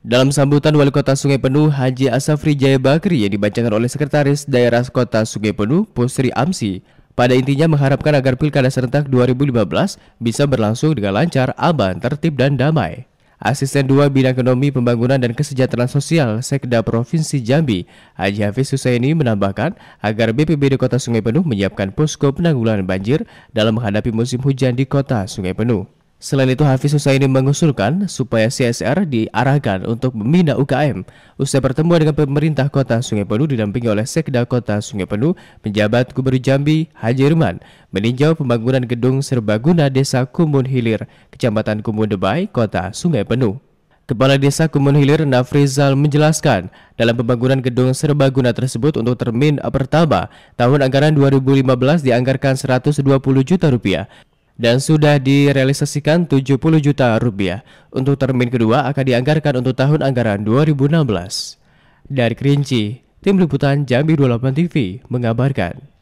Dalam sambutan Wali Kota Sungai Penuh Haji Asafri Jaya Bakri yang dibacakan oleh Sekretaris Daerah Kota Sungai Penuh Pusri Amsi, pada intinya mengharapkan agar Pilkada serentak 2015 bisa berlangsung dengan lancar, aman, tertib, dan damai. Asisten 2 Bidang Ekonomi Pembangunan dan Kesejahteraan Sosial Sekda Provinsi Jambi, Haji Hafiz Husaini menambahkan agar BPBD Kota Sungai Penuh menyiapkan posko penanggulangan banjir dalam menghadapi musim hujan di Kota Sungai Penuh. Selain itu, Hafiz Husaini mengusulkan supaya CSR diarahkan untuk membina UKM. Usai pertemuan dengan pemerintah kota Sungai Penuh didampingi oleh Sekda Kota Sungai Penuh, penjabat Gubernur Jambi Haji Irman meninjau pembangunan gedung serbaguna Desa Kumun Hilir, Kecamatan Kumun Debai, Kota Sungai Penuh. Kepala Desa Kumun Hilir Nafrizal menjelaskan, dalam pembangunan gedung serbaguna tersebut untuk termin pertama, tahun anggaran 2015 dianggarkan 120 juta rupiah dan sudah direalisasikan 70 juta rupiah. Untuk termin kedua akan dianggarkan untuk tahun anggaran 2016. Dari Kerinci, Tim Liputan Jambi 28 TV mengabarkan.